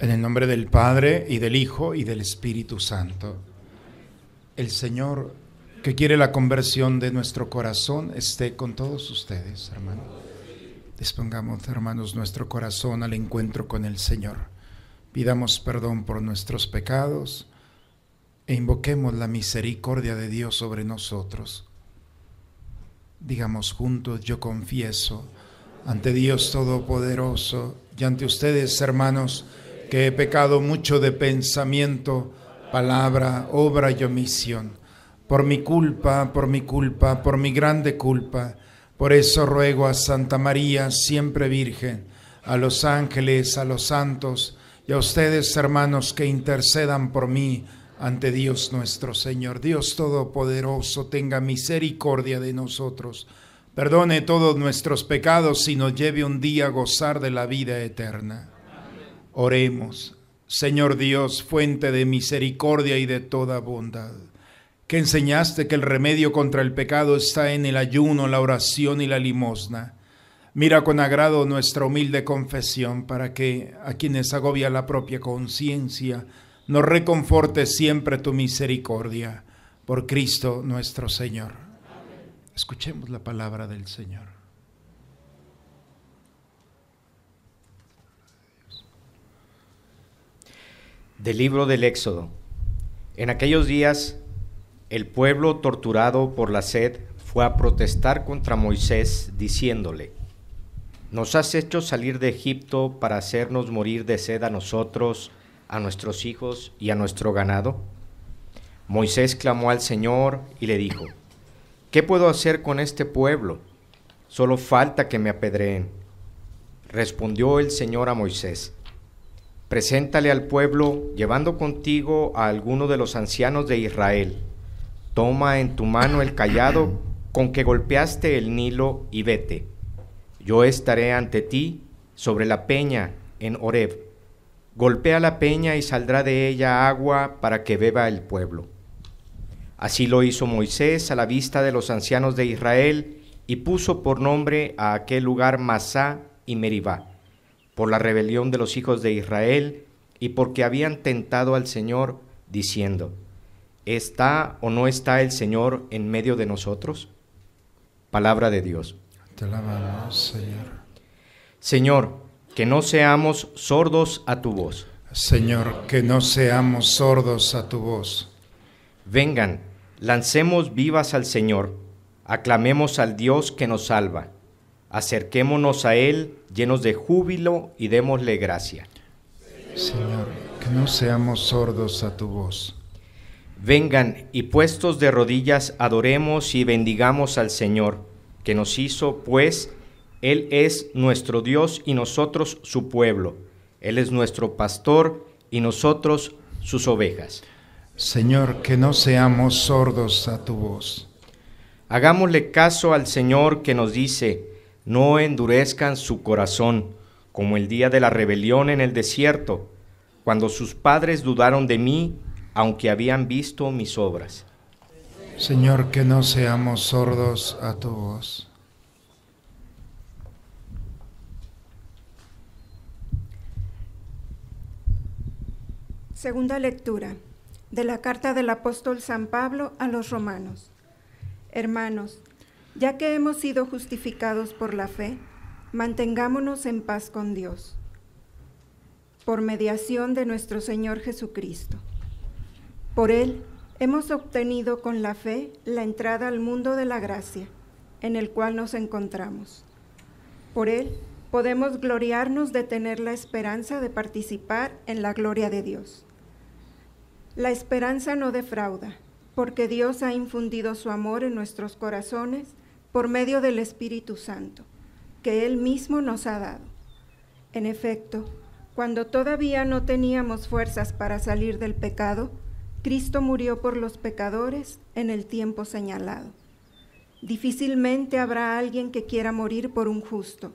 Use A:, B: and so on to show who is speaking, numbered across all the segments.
A: En el nombre del Padre y del Hijo y del Espíritu Santo. El Señor que quiere la conversión de nuestro corazón esté con todos ustedes, hermanos. Dispongamos, hermanos, nuestro corazón al encuentro con el Señor. Pidamos perdón por nuestros pecados e invoquemos la misericordia de Dios sobre nosotros. Digamos juntos, yo confieso ante Dios Todopoderoso y ante ustedes, hermanos, que he pecado mucho de pensamiento, palabra, obra y omisión. Por mi culpa, por mi culpa, por mi grande culpa. Por eso ruego a Santa María, siempre Virgen, a los ángeles, a los santos y a ustedes, hermanos, que intercedan por mí ante Dios nuestro Señor. Dios Todopoderoso, tenga misericordia de nosotros. Perdone todos nuestros pecados y nos lleve un día a gozar de la vida eterna. Oremos, Señor Dios, fuente de misericordia y de toda bondad, que enseñaste que el remedio contra el pecado está en el ayuno, la oración y la limosna. Mira con agrado nuestra humilde confesión para que a quienes agobia la propia conciencia, nos reconforte siempre tu misericordia. Por Cristo nuestro Señor. Escuchemos la palabra del Señor.
B: Del libro del Éxodo. En aquellos días, el pueblo torturado por la sed fue a protestar contra Moisés, diciéndole, Nos has hecho salir de Egipto para hacernos morir de sed a nosotros, a nuestros hijos y a nuestro ganado. Moisés clamó al Señor y le dijo, ¿qué puedo hacer con este pueblo? Solo falta que me apedreen. Respondió el Señor a Moisés, Preséntale al pueblo, llevando contigo a alguno de los ancianos de Israel. Toma en tu mano el callado con que golpeaste el Nilo y vete. Yo estaré ante ti sobre la peña en Oreb. Golpea la peña y saldrá de ella agua para que beba el pueblo. Así lo hizo Moisés a la vista de los ancianos de Israel y puso por nombre a aquel lugar Masá y Meribá por la rebelión de los hijos de Israel y porque habían tentado al Señor diciendo, ¿está o no está el Señor en medio de nosotros? Palabra de Dios.
A: Te Señor.
B: Señor, que no seamos sordos a tu voz.
A: Señor, que no seamos sordos a tu voz.
B: Vengan, lancemos vivas al Señor, aclamemos al Dios que nos salva. Acerquémonos a Él llenos de júbilo y démosle gracia.
A: Señor, que no seamos sordos a tu voz.
B: Vengan y puestos de rodillas adoremos y bendigamos al Señor, que nos hizo, pues Él es nuestro Dios y nosotros su pueblo. Él es nuestro pastor y nosotros sus ovejas.
A: Señor, que no seamos sordos a tu voz.
B: Hagámosle caso al Señor que nos dice, no endurezcan su corazón, como el día de la rebelión en el desierto, cuando sus padres dudaron de mí, aunque habían visto mis obras.
A: Señor, que no seamos sordos a tu voz.
C: Segunda lectura de la carta del apóstol San Pablo a los romanos. Hermanos, ya que hemos sido justificados por la fe, mantengámonos en paz con Dios, por mediación de nuestro Señor Jesucristo. Por Él hemos obtenido con la fe la entrada al mundo de la gracia, en el cual nos encontramos. Por Él podemos gloriarnos de tener la esperanza de participar en la gloria de Dios. La esperanza no defrauda, porque Dios ha infundido su amor en nuestros corazones por medio del Espíritu Santo, que Él mismo nos ha dado. En efecto, cuando todavía no teníamos fuerzas para salir del pecado, Cristo murió por los pecadores en el tiempo señalado. Difícilmente habrá alguien que quiera morir por un justo,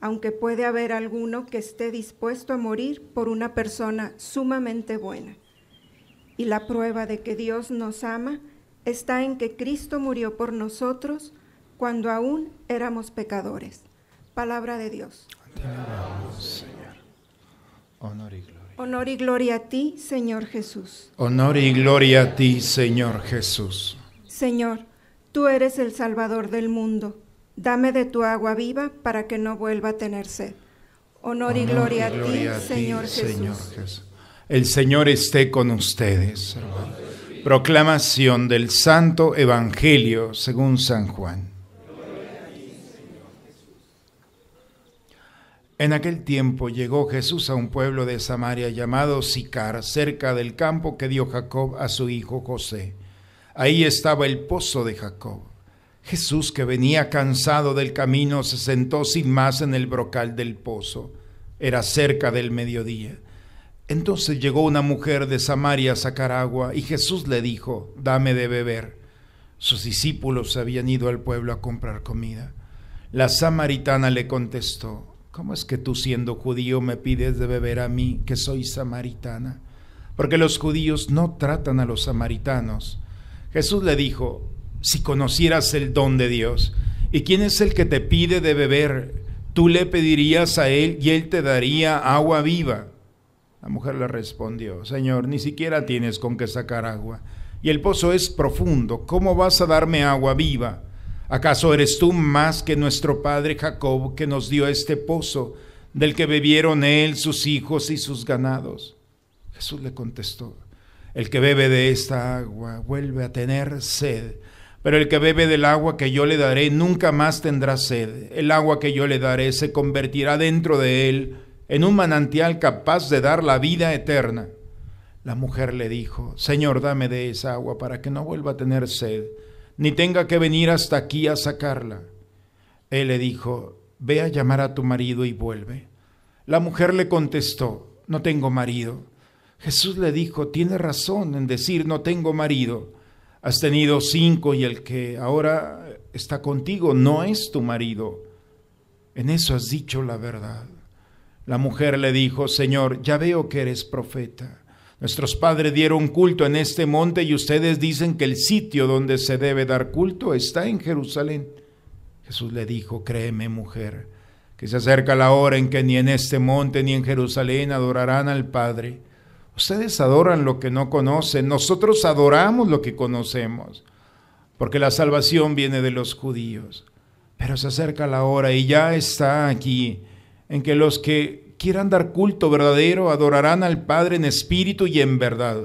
C: aunque puede haber alguno que esté dispuesto a morir por una persona sumamente buena. Y la prueba de que Dios nos ama está en que Cristo murió por nosotros, cuando aún éramos pecadores. Palabra de Dios.
A: Honor y gloria.
C: Honor y gloria a ti, Señor Jesús.
A: Honor y gloria a ti, Señor Jesús.
C: Señor, tú eres el Salvador del mundo. Dame de tu agua viva para que no vuelva a tener sed. Honor, y gloria, a, ti, Señor, Jesús.
A: El Señor esté con ustedes. Proclamación del Santo Evangelio según San Juan. En aquel tiempo llegó Jesús a un pueblo de Samaria llamado Sicar, cerca del campo que dio Jacob a su hijo José. Ahí estaba el pozo de Jacob. Jesús, que venía cansado del camino, se sentó sin más en el brocal del pozo. Era cerca del mediodía. Entonces llegó una mujer de Samaria a sacar agua y Jesús le dijo, dame de beber. Sus discípulos habían ido al pueblo a comprar comida. La samaritana le contestó, ¿Cómo es que tú siendo judío me pides de beber a mí, que soy samaritana? Porque los judíos no tratan a los samaritanos. Jesús le dijo, si conocieras el don de Dios, ¿y quién es el que te pide de beber? Tú le pedirías a él y él te daría agua viva. La mujer le respondió, Señor, ni siquiera tienes con qué sacar agua. Y el pozo es profundo, ¿cómo vas a darme agua viva? ¿Acaso eres tú más que nuestro padre Jacob que nos dio este pozo del que bebieron él, sus hijos y sus ganados? Jesús le contestó, el que bebe de esta agua vuelve a tener sed, pero el que bebe del agua que yo le daré nunca más tendrá sed. El agua que yo le daré se convertirá dentro de él en un manantial capaz de dar la vida eterna. La mujer le dijo, Señor, dame de esa agua para que no vuelva a tener sed ni tenga que venir hasta aquí a sacarla. Él le dijo, Ve a llamar a tu marido y vuelve. La mujer le contestó, No tengo marido. Jesús le dijo, Tiene razón en decir, No tengo marido. Has tenido cinco y el que ahora está contigo no es tu marido. En eso has dicho la verdad. La mujer le dijo, Señor, ya veo que eres profeta. Nuestros padres dieron culto en este monte y ustedes dicen que el sitio donde se debe dar culto está en Jerusalén. Jesús le dijo, créeme mujer, que se acerca la hora en que ni en este monte ni en Jerusalén adorarán al Padre. Ustedes adoran lo que no conocen, nosotros adoramos lo que conocemos, porque la salvación viene de los judíos. Pero se acerca la hora y ya está aquí en que los que quieran dar culto verdadero, adorarán al Padre en espíritu y en verdad.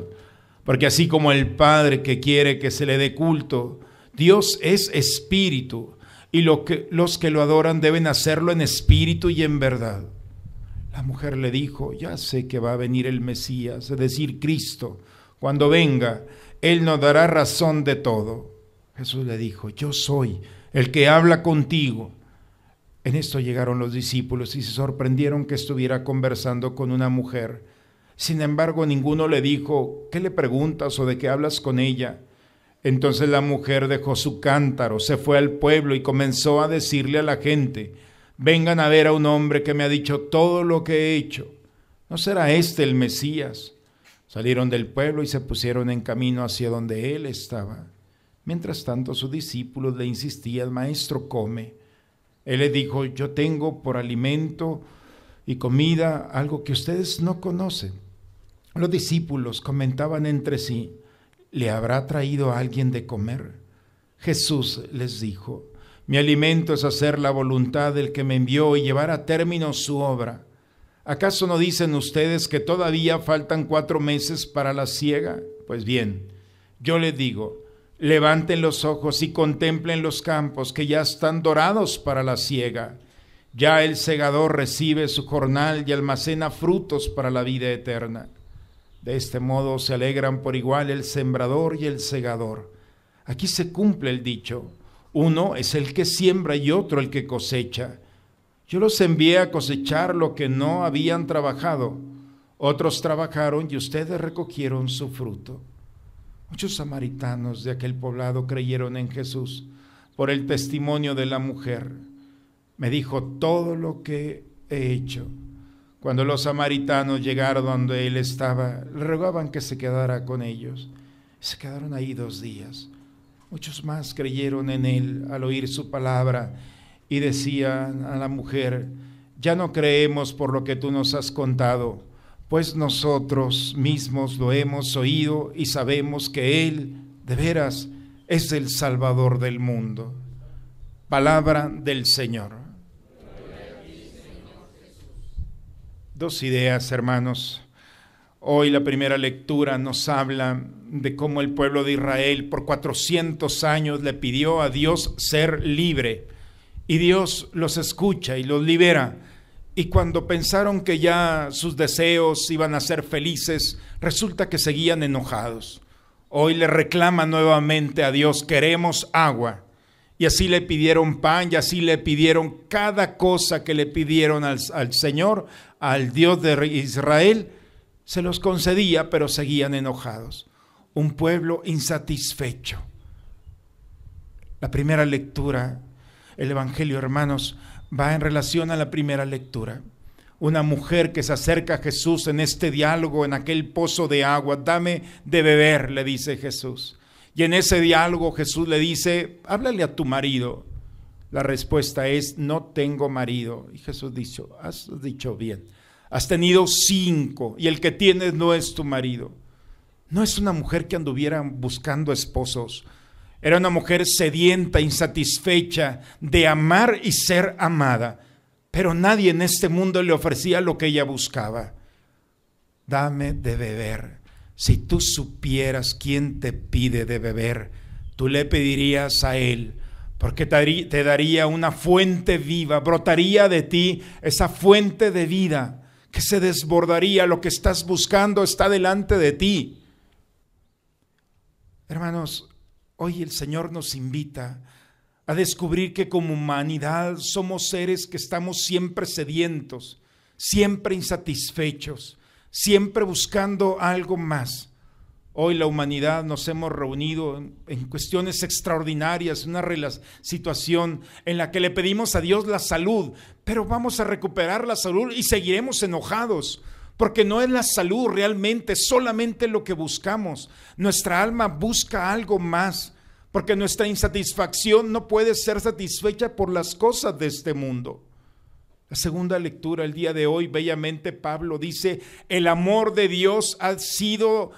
A: Porque así como el Padre que quiere que se le dé culto, Dios es espíritu, y que, los que lo adoran deben hacerlo en espíritu y en verdad. La mujer le dijo, ya sé que va a venir el Mesías, es decir, Cristo. Cuando venga, Él nos dará razón de todo. Jesús le dijo, yo soy el que habla contigo. En esto llegaron los discípulos y se sorprendieron que estuviera conversando con una mujer. Sin embargo, ninguno le dijo, ¿qué le preguntas o de qué hablas con ella? Entonces la mujer dejó su cántaro, se fue al pueblo y comenzó a decirle a la gente, vengan a ver a un hombre que me ha dicho todo lo que he hecho. ¿No será este el Mesías? Salieron del pueblo y se pusieron en camino hacia donde él estaba. Mientras tanto sus discípulos le insistían, Maestro, come. Él le dijo, yo tengo por alimento y comida algo que ustedes no conocen. Los discípulos comentaban entre sí, ¿le habrá traído alguien de comer? Jesús les dijo, mi alimento es hacer la voluntad del que me envió y llevar a término su obra. ¿Acaso no dicen ustedes que todavía faltan cuatro meses para la ciega? Pues bien, yo les digo, Levanten los ojos y contemplen los campos que ya están dorados para la siega. Ya el segador recibe su jornal y almacena frutos para la vida eterna. De este modo se alegran por igual el sembrador y el segador. Aquí se cumple el dicho, uno es el que siembra y otro el que cosecha. Yo los envié a cosechar lo que no habían trabajado. Otros trabajaron y ustedes recogieron su fruto. Muchos samaritanos de aquel poblado creyeron en Jesús por el testimonio de la mujer. Me dijo todo lo que he hecho. Cuando los samaritanos llegaron donde él estaba, le rogaban que se quedara con ellos. Se quedaron ahí dos días. Muchos más creyeron en él al oír su palabra y decían a la mujer, ya no creemos por lo que tú nos has contado pues nosotros mismos lo hemos oído y sabemos que Él, de veras, es el Salvador del mundo. Palabra del Señor. Dos ideas, hermanos. Hoy la primera lectura nos habla de cómo el pueblo de Israel por 400 años le pidió a Dios ser libre y Dios los escucha y los libera y cuando pensaron que ya sus deseos iban a ser felices, resulta que seguían enojados. Hoy le reclama nuevamente a Dios, queremos agua. Y así le pidieron pan y así le pidieron cada cosa que le pidieron al, al Señor, al Dios de Israel, se los concedía, pero seguían enojados. Un pueblo insatisfecho. La primera lectura, el Evangelio, hermanos, va en relación a la primera lectura. Una mujer que se acerca a Jesús en este diálogo, en aquel pozo de agua, dame de beber, le dice Jesús. Y en ese diálogo Jesús le dice, háblale a tu marido. La respuesta es, no tengo marido. Y Jesús dice, has dicho bien, has tenido cinco y el que tienes no es tu marido. No es una mujer que anduviera buscando esposos, era una mujer sedienta, insatisfecha de amar y ser amada, pero nadie en este mundo le ofrecía lo que ella buscaba. Dame de beber. Si tú supieras quién te pide de beber, tú le pedirías a él, porque te daría una fuente viva, brotaría de ti esa fuente de vida que se desbordaría, lo que estás buscando está delante de ti. Hermanos, Hoy el Señor nos invita a descubrir que como humanidad somos seres que estamos siempre sedientos, siempre insatisfechos, siempre buscando algo más. Hoy la humanidad nos hemos reunido en, cuestiones extraordinarias, una situación en la que le pedimos a Dios la salud, pero vamos a recuperar la salud y seguiremos enojados. Porque no es la salud realmente, solamente lo que buscamos. Nuestra alma busca algo más. Porque nuestra insatisfacción no puede ser satisfecha por las cosas de este mundo. La segunda lectura, el día de hoy, bellamente Pablo dice, el amor de Dios ha sido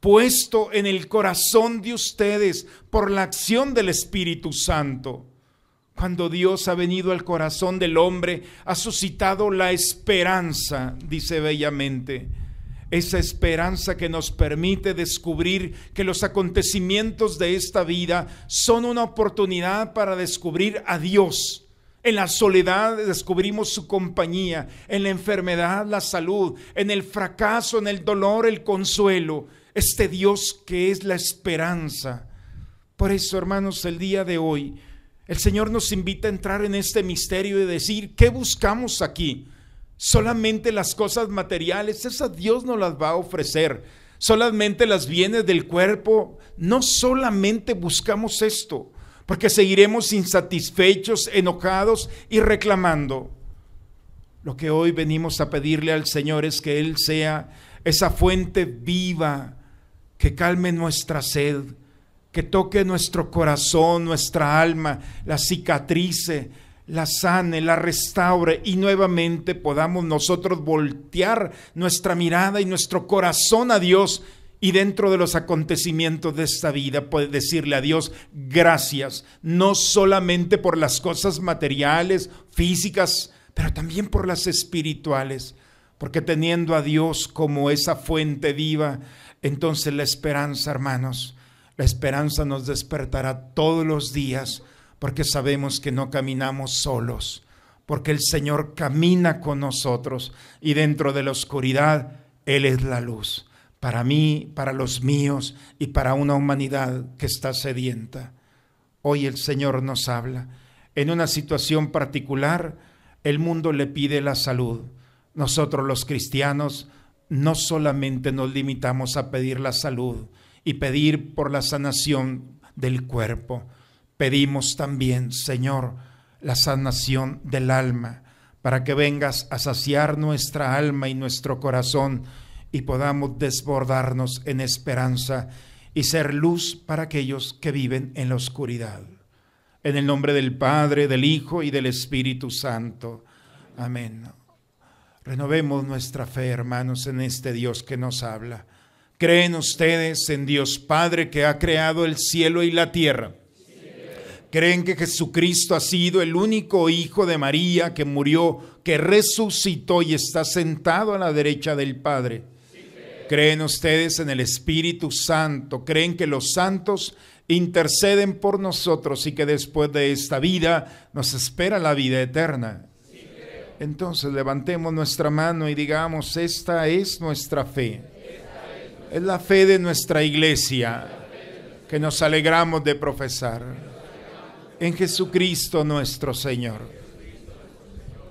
A: puesto en el corazón de ustedes por la acción del Espíritu Santo. Cuando Dios ha venido al corazón del hombre, ha suscitado la esperanza, dice bellamente. Esa esperanza que nos permite descubrir que los acontecimientos de esta vida son una oportunidad para descubrir a Dios. En la soledad descubrimos su compañía, en la enfermedad la salud, en el fracaso, en el dolor el consuelo. Este Dios que es la esperanza. Por eso, hermanos, el día de hoy el Señor nos invita a entrar en este misterio y decir, ¿qué buscamos aquí? Solamente las cosas materiales, esas Dios nos las va a ofrecer. Solamente las bienes del cuerpo. No solamente buscamos esto, porque seguiremos insatisfechos, enojados y reclamando. Lo que hoy venimos a pedirle al Señor es que Él sea esa fuente viva que calme nuestra sed, que toque nuestro corazón, nuestra alma, la cicatrice, la sane, la restaure y nuevamente podamos nosotros voltear nuestra mirada y nuestro corazón a Dios y dentro de los acontecimientos de esta vida, puede decirle a Dios gracias, no solamente por las cosas materiales, físicas, pero también por las espirituales, porque teniendo a Dios como esa fuente viva, entonces la esperanza, hermanos, la esperanza nos despertará todos los días porque sabemos que no caminamos solos, porque el Señor camina con nosotros y dentro de la oscuridad Él es la luz, para mí, para los míos y para una humanidad que está sedienta. Hoy el Señor nos habla. En una situación particular, el mundo le pide la salud. Nosotros los cristianos no solamente nos limitamos a pedir la salud, y pedir por la sanación del cuerpo. Pedimos también, Señor, la sanación del alma, para que vengas a saciar nuestra alma y nuestro corazón y podamos desbordarnos en esperanza y ser luz para aquellos que viven en la oscuridad. En el nombre del Padre, del Hijo y del Espíritu Santo. Amén. Renovemos nuestra fe, hermanos, en este Dios que nos habla ¿Creen ustedes en Dios Padre que ha creado el cielo y la tierra? ¿Creen que Jesucristo ha sido el único Hijo de María que murió, que resucitó y está sentado a la derecha del Padre? ¿Creen ustedes en el Espíritu Santo? ¿Creen que los santos interceden por nosotros y que después de esta vida nos espera la vida eterna? Entonces levantemos nuestra mano y digamos, esta es nuestra fe. Es la fe de nuestra iglesia que nos alegramos de profesar. En Jesucristo nuestro Señor.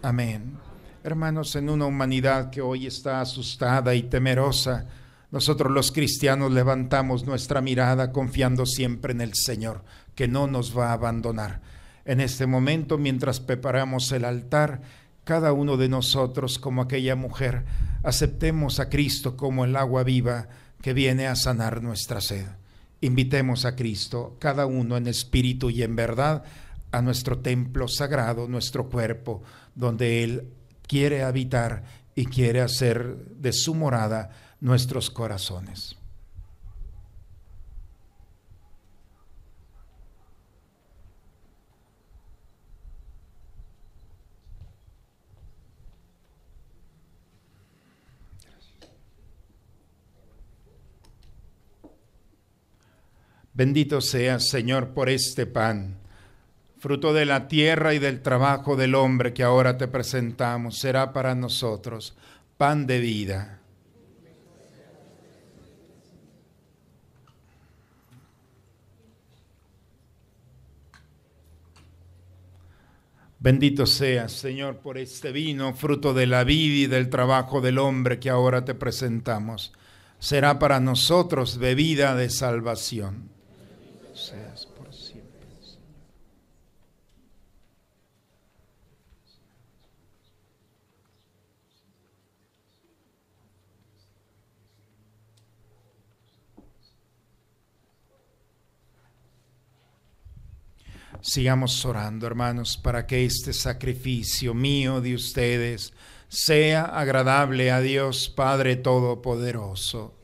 A: Amén. Hermanos, en una humanidad que hoy está asustada y temerosa, nosotros los cristianos levantamos nuestra mirada confiando siempre en el Señor, que no nos va a abandonar. En este momento, mientras preparamos el altar, cada uno de nosotros, como aquella mujer, aceptemos a Cristo como el agua viva que viene a sanar nuestra sed. Invitemos a Cristo, cada uno en espíritu y en verdad, a nuestro templo sagrado, nuestro cuerpo, donde Él quiere habitar y quiere hacer de su morada nuestros corazones. Bendito seas, Señor, por este pan. Fruto de la tierra y del trabajo del hombre que ahora te presentamos, será para nosotros pan de vida. Bendito seas, Señor, por este vino, fruto de la vida y del trabajo del hombre que ahora te presentamos. Será para nosotros bebida de salvación seas por siempre. Sigamos orando, hermanos, para que este sacrificio mío de ustedes sea agradable a Dios Padre Todopoderoso.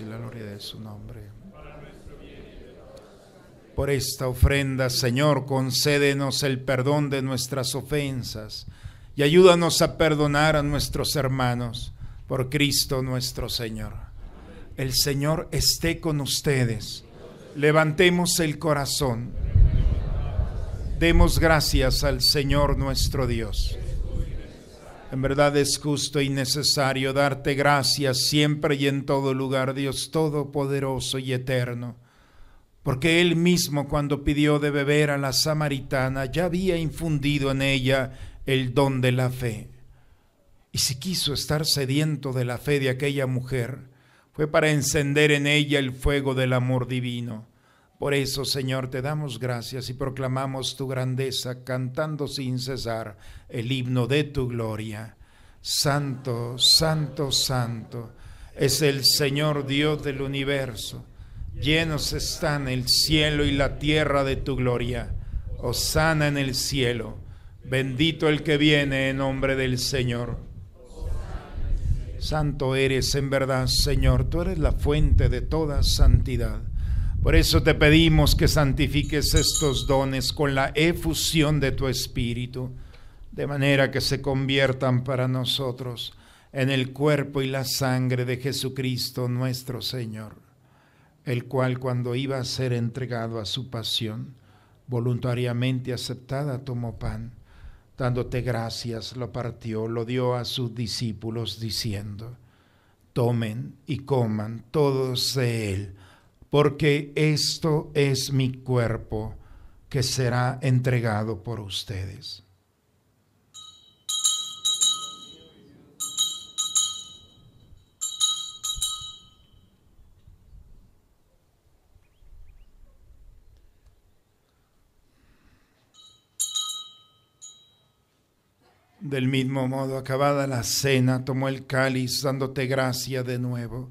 A: y la gloria de su nombre. Por esta ofrenda, Señor, concédenos el perdón de nuestras ofensas y ayúdanos a perdonar a nuestros hermanos por Cristo nuestro Señor. El Señor esté con ustedes. Levantemos el corazón. Demos gracias al Señor nuestro Dios. En verdad es justo y necesario darte gracias siempre y en todo lugar, Dios Todopoderoso y Eterno, porque Él mismo cuando pidió de beber a la samaritana ya había infundido en ella el don de la fe. Y si quiso estar sediento de la fe de aquella mujer, fue para encender en ella el fuego del amor divino por eso, Señor, te damos gracias y proclamamos tu grandeza, cantando sin cesar el himno de tu gloria. Santo, santo, santo es el Señor Dios del universo. Llenos están el cielo y la tierra de tu gloria. Osana en el cielo. Bendito el que viene en nombre del Señor. Santo eres en verdad, Señor. Tú eres la fuente de toda santidad. Por eso te pedimos que santifiques estos dones con la efusión de tu Espíritu, de manera que se conviertan para nosotros en el cuerpo y la sangre de Jesucristo nuestro Señor, el cual cuando iba a ser entregado a su pasión, voluntariamente aceptada, tomó pan, dándote gracias, lo partió, lo dio a sus discípulos, diciendo, tomen y coman todos de él porque esto es mi cuerpo que será entregado por ustedes. Del mismo modo, acabada la cena, tomó el cáliz dándote gracia de nuevo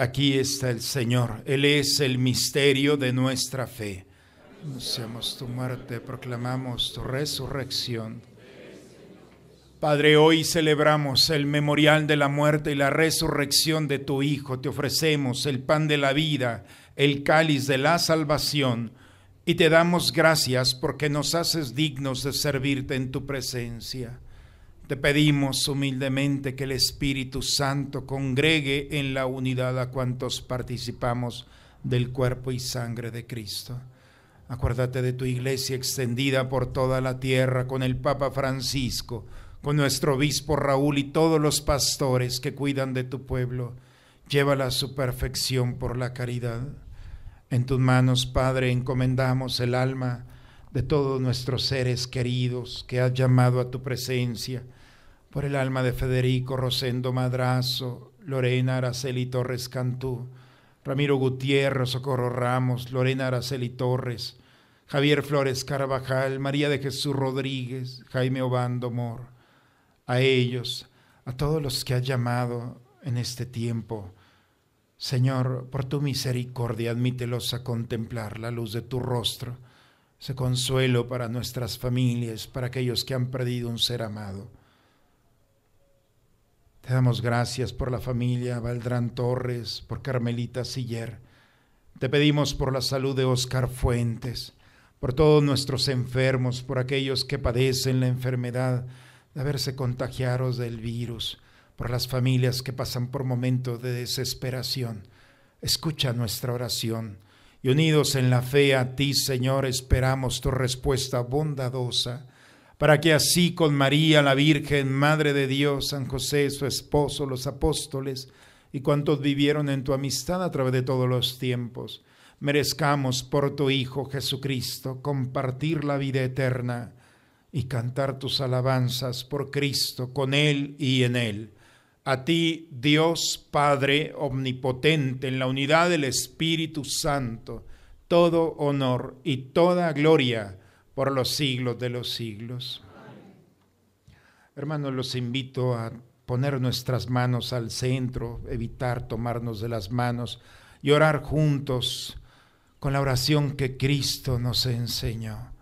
A: Aquí está el Señor, Él es el misterio de nuestra fe. Anunciamos tu muerte, proclamamos tu resurrección. Padre, hoy celebramos el memorial de la muerte y la resurrección de tu Hijo. Te ofrecemos el pan de la vida, el cáliz de la salvación, y te damos gracias porque nos haces dignos de servirte en tu presencia. Te pedimos humildemente que el Espíritu Santo congregue en la unidad a cuantos participamos del cuerpo y sangre de Cristo. Acuérdate de tu iglesia extendida por toda la tierra con el Papa Francisco, con nuestro obispo Raúl y todos los pastores que cuidan de tu pueblo. Llévala a su perfección por la caridad. En tus manos, Padre, encomendamos el alma de todos nuestros seres queridos que has llamado a tu presencia por el alma de Federico Rosendo Madrazo, Lorena Araceli Torres Cantú, Ramiro Gutiérrez, Socorro Ramos, Lorena Araceli Torres, Javier Flores Carvajal, María de Jesús Rodríguez, Jaime Obando Mor, a ellos, a todos los que has llamado en este tiempo. Señor, por tu misericordia admítelos a contemplar la luz de tu rostro, se consuelo para nuestras familias, para aquellos que han perdido un ser amado te damos gracias por la familia Valdrán Torres, por Carmelita Siller. Te pedimos por la salud de Oscar Fuentes, por todos nuestros enfermos, por aquellos que padecen la enfermedad de haberse contagiado del virus, por las familias que pasan por momentos de desesperación. Escucha nuestra oración y unidos en la fe a ti, Señor, esperamos tu respuesta bondadosa para que así con María, la Virgen, Madre de Dios, San José, su esposo, los apóstoles y cuantos vivieron en tu amistad a través de todos los tiempos, merezcamos por tu Hijo Jesucristo compartir la vida eterna y cantar tus alabanzas por Cristo, con Él y en Él. A ti, Dios Padre Omnipotente, en la unidad del Espíritu Santo, todo honor y toda gloria por los siglos de los siglos. Hermanos, los invito a poner nuestras manos al centro, evitar tomarnos de las manos y orar juntos con la oración que Cristo nos enseñó.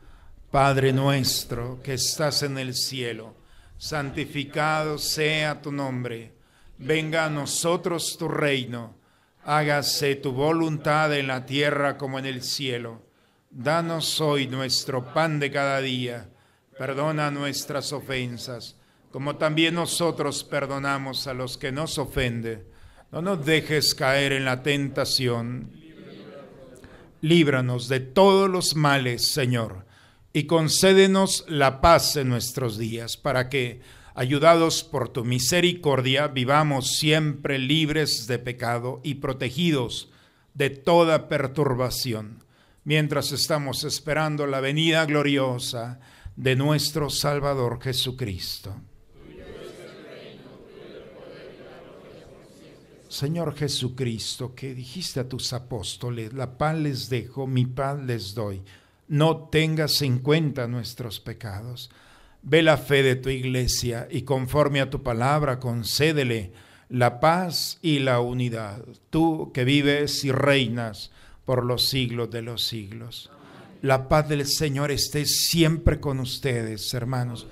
A: Padre nuestro que estás en el cielo, santificado sea tu nombre, venga a nosotros tu reino, hágase tu voluntad en la tierra como en el cielo. Danos hoy nuestro pan de cada día. Perdona nuestras ofensas, como también nosotros perdonamos a los que nos ofenden. No nos dejes caer en la tentación. Líbranos de todos los males, Señor, y concédenos la paz en nuestros días, para que, ayudados por tu misericordia, vivamos siempre libres de pecado y protegidos de toda perturbación mientras estamos esperando la venida gloriosa de nuestro Salvador Jesucristo. Señor Jesucristo, que dijiste a tus apóstoles, la paz les dejo, mi paz les doy. No tengas en cuenta nuestros pecados. Ve la fe de tu iglesia y conforme a tu palabra concédele la paz y la unidad. Tú que vives y reinas por los siglos de los siglos. La paz del Señor esté siempre con ustedes, hermanos.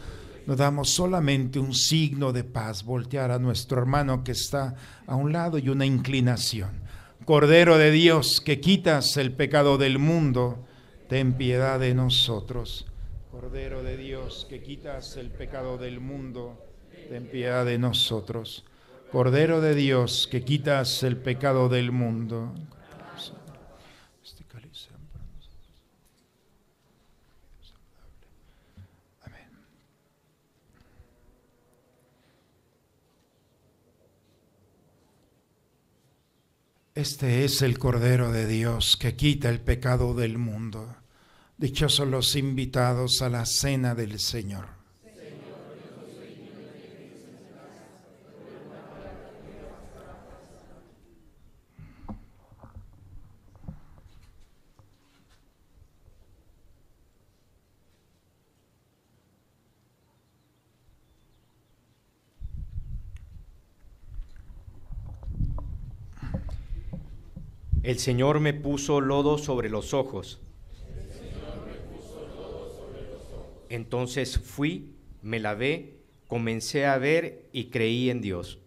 A: Nos damos solamente un signo de paz, voltear a nuestro hermano que está a un lado y una inclinación. Cordero de Dios, que quitas el pecado del mundo, ten piedad de nosotros. Cordero de Dios, que quitas el pecado del mundo, ten piedad de nosotros. Cordero de Dios, que quitas el pecado del mundo, Este es el Cordero de Dios que quita el pecado del mundo. Dichosos los invitados a la cena del Señor.
B: El Señor me puso lodo sobre los ojos. Entonces fui, me lavé, comencé a ver y creí en Dios.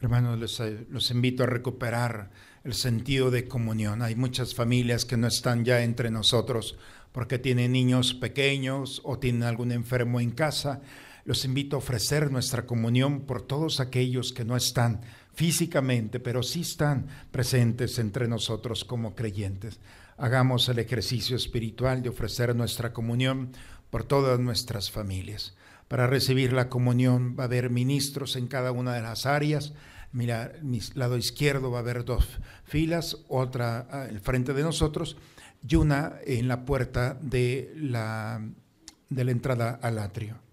A: Hermanos, eh, los, invito a recuperar el sentido de comunión. Hay muchas familias que no están ya entre nosotros porque tienen niños pequeños o tienen algún enfermo en casa los invito a ofrecer nuestra comunión por todos aquellos que no están físicamente, pero sí están presentes entre nosotros como creyentes. Hagamos el ejercicio espiritual de ofrecer nuestra comunión por todas nuestras familias. Para recibir la comunión va a haber ministros en cada una de las áreas. Mira, mi lado izquierdo va a haber dos filas, otra al frente de nosotros y una en la puerta de la, de la entrada al atrio.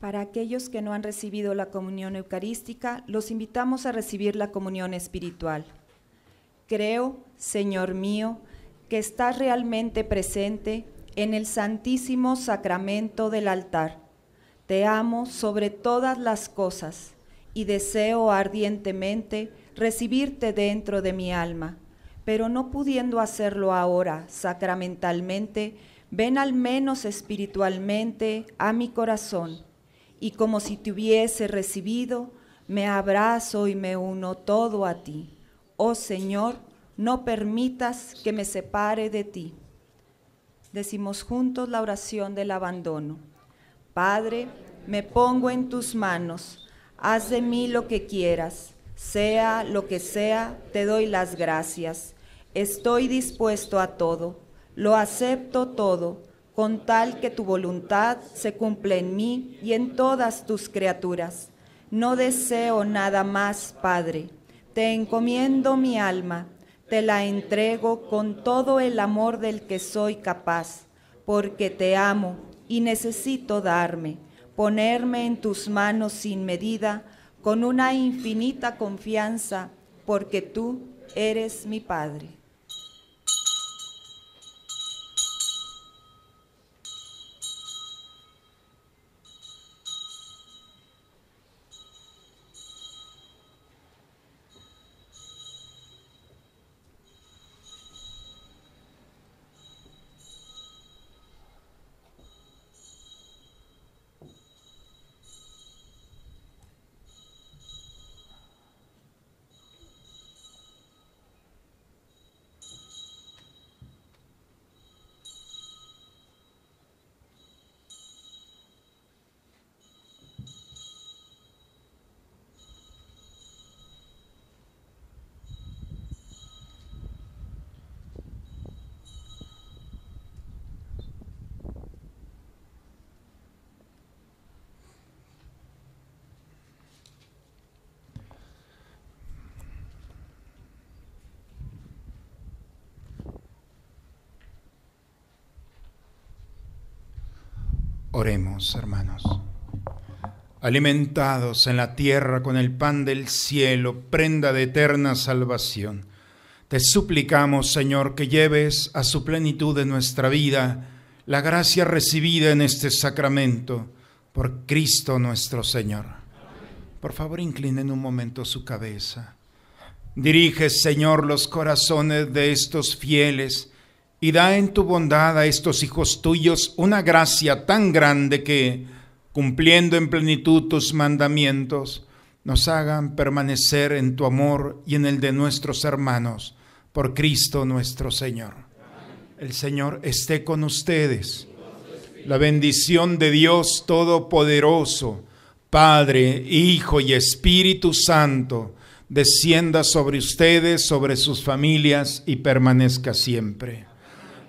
D: Para aquellos que no han recibido la comunión eucarística, los invitamos a recibir la comunión espiritual. Creo, Señor mío, que estás realmente presente en el santísimo sacramento del altar. Te amo sobre todas las cosas y deseo ardientemente recibirte dentro de mi alma pero no pudiendo hacerlo ahora sacramentalmente, ven al menos espiritualmente a mi corazón, y como si te hubiese recibido, me abrazo y me uno todo a ti. Oh Señor, no permitas que me separe de ti. Decimos juntos la oración del abandono. Padre, me pongo en tus manos, haz de mí lo que quieras, sea lo que sea, te doy las gracias Estoy dispuesto a todo, lo acepto todo, con tal que tu voluntad se cumple en mí y en todas tus criaturas. No deseo nada más, Padre. Te encomiendo mi alma, te la entrego con todo el amor del que soy capaz, porque te amo y necesito darme, ponerme en tus manos sin medida, con una infinita confianza, porque tú eres mi Padre.
A: Oremos, hermanos. Alimentados en la tierra con el pan del cielo, prenda de eterna salvación, te suplicamos, Señor, que lleves a su plenitud de nuestra vida la gracia recibida en este sacramento por Cristo nuestro Señor. Por favor, inclinen un momento su cabeza. Dirige, Señor, los corazones de estos fieles y da en tu bondad a estos hijos tuyos una gracia tan grande que, cumpliendo en plenitud tus mandamientos, nos hagan permanecer en tu amor y en el de nuestros hermanos, por Cristo nuestro Señor. El Señor esté con ustedes. La bendición de Dios Todopoderoso, Padre, Hijo y Espíritu Santo, descienda sobre ustedes, sobre sus familias y permanezca siempre.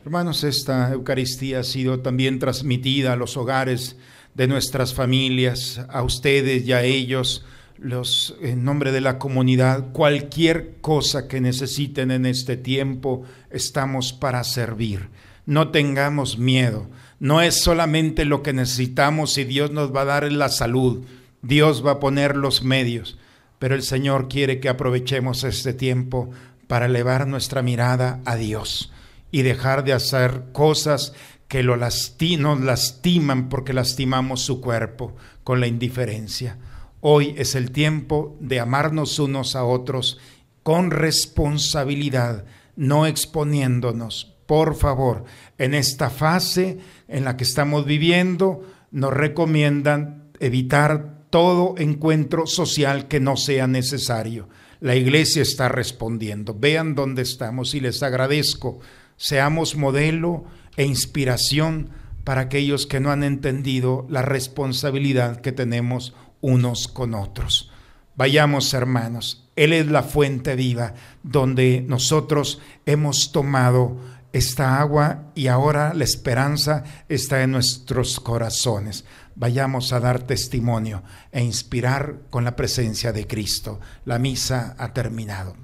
A: Hermanos, esta Eucaristía ha sido también transmitida a los hogares de nuestras familias, a ustedes y a ellos, los, en nombre de la comunidad. Cualquier cosa que necesiten en este tiempo, estamos para servir. No tengamos miedo. No es solamente lo que necesitamos y Dios nos va a dar la salud. Dios va a poner los medios. Pero el Señor quiere que aprovechemos este tiempo para elevar nuestra mirada a Dios y dejar de hacer cosas que lo nos lastiman porque lastimamos su cuerpo con la indiferencia. Hoy es el tiempo de amarnos unos a otros con responsabilidad, no exponiéndonos. Por favor, en esta fase en la que estamos viviendo, nos recomiendan evitar todo encuentro social que no sea necesario. La iglesia está respondiendo. Vean dónde estamos y les agradezco seamos modelo e inspiración para aquellos que no han entendido la responsabilidad que tenemos unos con otros. Vayamos, hermanos, Él es la fuente viva donde nosotros hemos tomado esta agua y ahora la esperanza está en nuestros corazones. Vayamos a dar testimonio e inspirar con la presencia de Cristo. La misa ha terminado.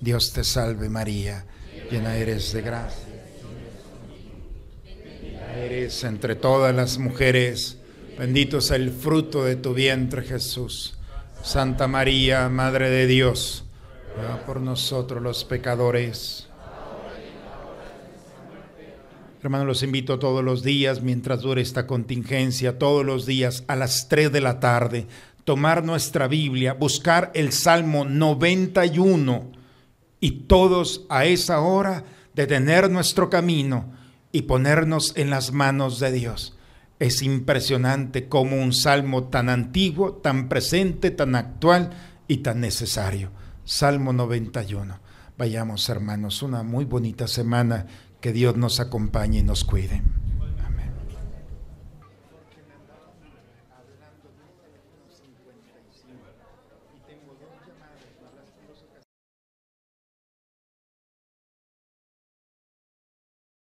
A: Dios te salve María llena eres de gracia. Llena eres entre todas las mujeres, bendito es el fruto de tu vientre Jesús. Santa María, Madre de Dios, ruega por nosotros los pecadores. Hermano, los invito todos los días, mientras dure esta contingencia, todos los días a las 3 de la tarde, tomar nuestra Biblia, buscar el Salmo 91 y todos a esa hora de detener nuestro camino y ponernos en las manos de Dios. Es impresionante como un salmo tan antiguo, tan presente, tan actual y tan necesario. Salmo 91. Vayamos hermanos, una muy bonita semana. Que Dios nos acompañe y nos cuide.